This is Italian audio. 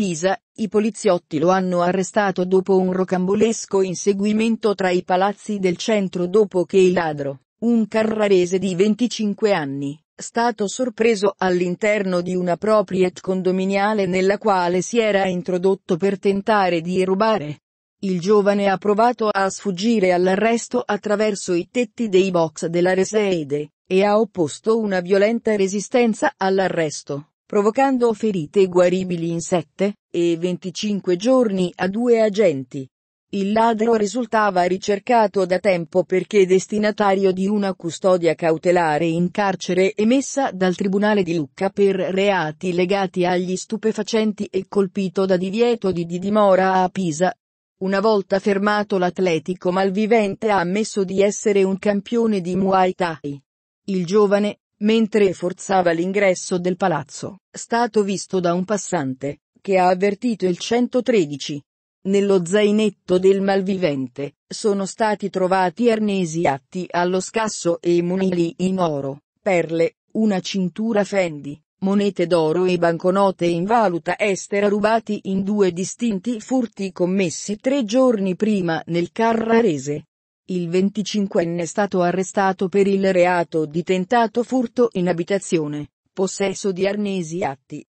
Pisa, i poliziotti lo hanno arrestato dopo un rocambolesco inseguimento tra i palazzi del centro dopo che il ladro, un carrarese di 25 anni, stato sorpreso all'interno di una proprietà condominiale nella quale si era introdotto per tentare di rubare. Il giovane ha provato a sfuggire all'arresto attraverso i tetti dei box della Reseide, e ha opposto una violenta resistenza all'arresto, provocando ferite guaribili in 7 e 25 giorni a due agenti. Il ladro risultava ricercato da tempo perché destinatario di una custodia cautelare in carcere emessa dal Tribunale di Lucca per reati legati agli stupefacenti e colpito da divieto di dimora a Pisa. Una volta fermato l'atletico malvivente ha ammesso di essere un campione di Muay Thai. Il giovane, mentre forzava l'ingresso del palazzo, stato visto da un passante, che ha avvertito il 113. Nello zainetto del malvivente, sono stati trovati arnesi atti allo scasso e munili in oro, perle, una cintura fendi, monete d'oro e banconote in valuta estera rubati in due distinti furti commessi tre giorni prima nel Carrarese. Il 25enne è stato arrestato per il reato di tentato furto in abitazione, possesso di arnesi atti,